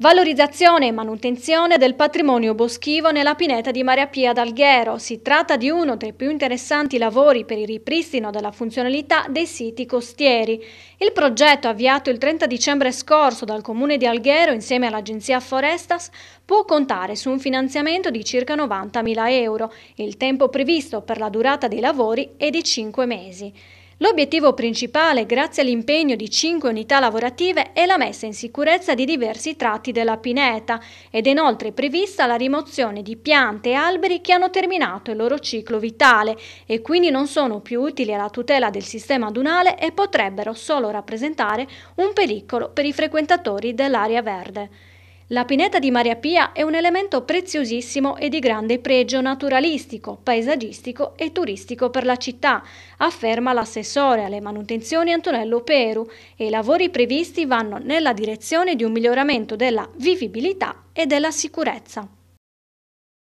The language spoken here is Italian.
Valorizzazione e manutenzione del patrimonio boschivo nella pineta di Maria Pia d'Alghero. Si tratta di uno dei più interessanti lavori per il ripristino della funzionalità dei siti costieri. Il progetto, avviato il 30 dicembre scorso dal Comune di Alghero insieme all'Agenzia Forestas, può contare su un finanziamento di circa 90.000 euro. Il tempo previsto per la durata dei lavori è di 5 mesi. L'obiettivo principale, grazie all'impegno di cinque unità lavorative, è la messa in sicurezza di diversi tratti della pineta ed è inoltre prevista la rimozione di piante e alberi che hanno terminato il loro ciclo vitale e quindi non sono più utili alla tutela del sistema dunale e potrebbero solo rappresentare un pericolo per i frequentatori dell'area verde. La pineta di Maria Pia è un elemento preziosissimo e di grande pregio naturalistico, paesaggistico e turistico per la città, afferma l'assessore alle manutenzioni Antonello Peru e i lavori previsti vanno nella direzione di un miglioramento della vivibilità e della sicurezza.